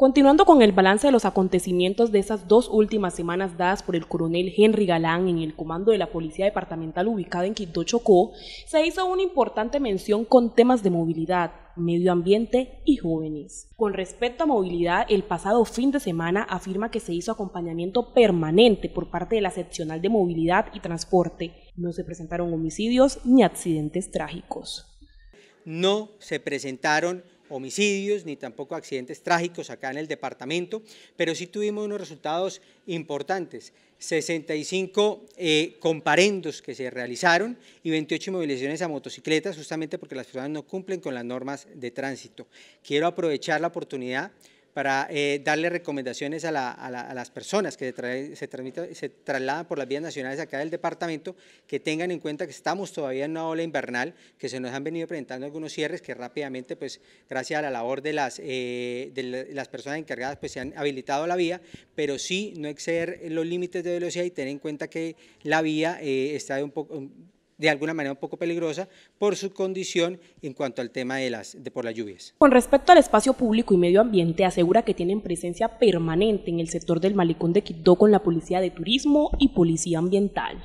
Continuando con el balance de los acontecimientos de esas dos últimas semanas dadas por el coronel Henry Galán en el comando de la Policía Departamental ubicada en Quito Chocó, se hizo una importante mención con temas de movilidad, medio ambiente y jóvenes. Con respecto a movilidad, el pasado fin de semana afirma que se hizo acompañamiento permanente por parte de la seccional de movilidad y transporte. No se presentaron homicidios ni accidentes trágicos. No se presentaron homicidios ni tampoco accidentes trágicos acá en el departamento, pero sí tuvimos unos resultados importantes. 65 eh, comparendos que se realizaron y 28 movilizaciones a motocicletas, justamente porque las personas no cumplen con las normas de tránsito. Quiero aprovechar la oportunidad para eh, darle recomendaciones a, las personas que se, se, trasladan por las vías nacionales acá del departamento, que tengan en cuenta que estamos todavía en una ola invernal, que se nos han venido presentando algunos cierres que rápidamente, pues gracias a la labor de las, eh, de las personas encargadas, pues se han habilitado la vía, pero sí no exceder los límites de velocidad y tener en cuenta que la vía eh, está de un poco de alguna manera un poco peligrosa por su condición en cuanto al tema de las de por las lluvias. Con respecto al espacio público y medio ambiente, asegura que tienen presencia permanente en el sector del malecón de Quito con la policía de turismo y policía ambiental.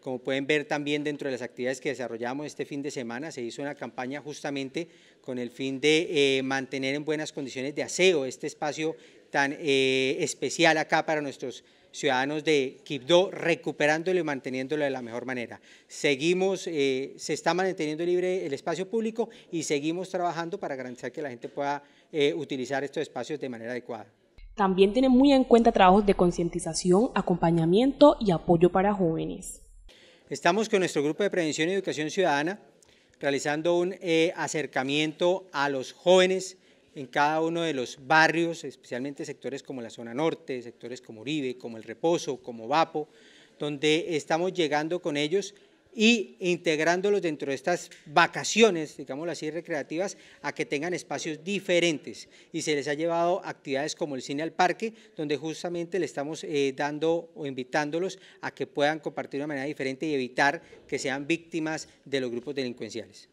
Como pueden ver también dentro de las actividades que desarrollamos este fin de semana, se hizo una campaña justamente con el fin de eh, mantener en buenas condiciones de aseo este espacio tan eh, especial acá para nuestros ciudadanos de Quibdó, recuperándolo y manteniéndolo de la mejor manera. Seguimos, eh, se está manteniendo libre el espacio público y seguimos trabajando para garantizar que la gente pueda eh, utilizar estos espacios de manera adecuada. También tiene muy en cuenta trabajos de concientización, acompañamiento y apoyo para jóvenes. Estamos con nuestro grupo de prevención y educación ciudadana realizando un acercamiento a los jóvenes en cada uno de los barrios, especialmente sectores como la zona norte, sectores como Uribe, como El Reposo, como Vapo, donde estamos llegando con ellos y integrándolos dentro de estas vacaciones, digámoslo así, recreativas, a que tengan espacios diferentes. Y se les ha llevado actividades como el cine al parque, donde justamente le estamos eh, dando o invitándolos a que puedan compartir de una manera diferente y evitar que sean víctimas de los grupos delincuenciales.